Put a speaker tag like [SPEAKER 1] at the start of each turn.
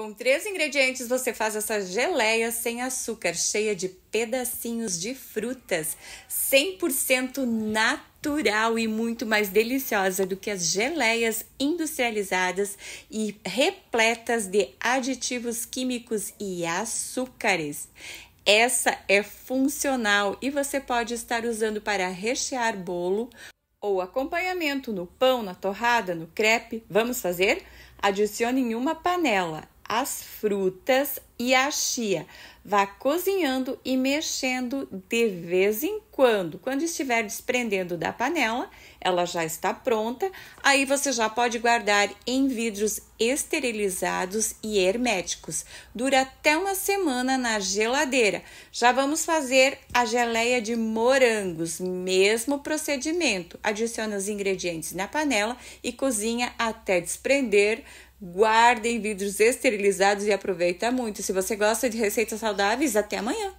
[SPEAKER 1] Com três ingredientes você faz essa geleia sem açúcar, cheia de pedacinhos de frutas, 100% natural e muito mais deliciosa do que as geleias industrializadas e repletas de aditivos químicos e açúcares. Essa é funcional e você pode estar usando para rechear bolo ou acompanhamento no pão, na torrada, no crepe. Vamos fazer? Adicione em uma panela as frutas e a chia. Vá cozinhando e mexendo de vez em quando. Quando estiver desprendendo da panela, ela já está pronta. Aí você já pode guardar em vidros esterilizados e herméticos. Dura até uma semana na geladeira. Já vamos fazer a geleia de morangos, mesmo procedimento. Adiciona os ingredientes na panela e cozinha até desprender Guardem vidros esterilizados e aproveita muito. Se você gosta de receitas saudáveis, até amanhã!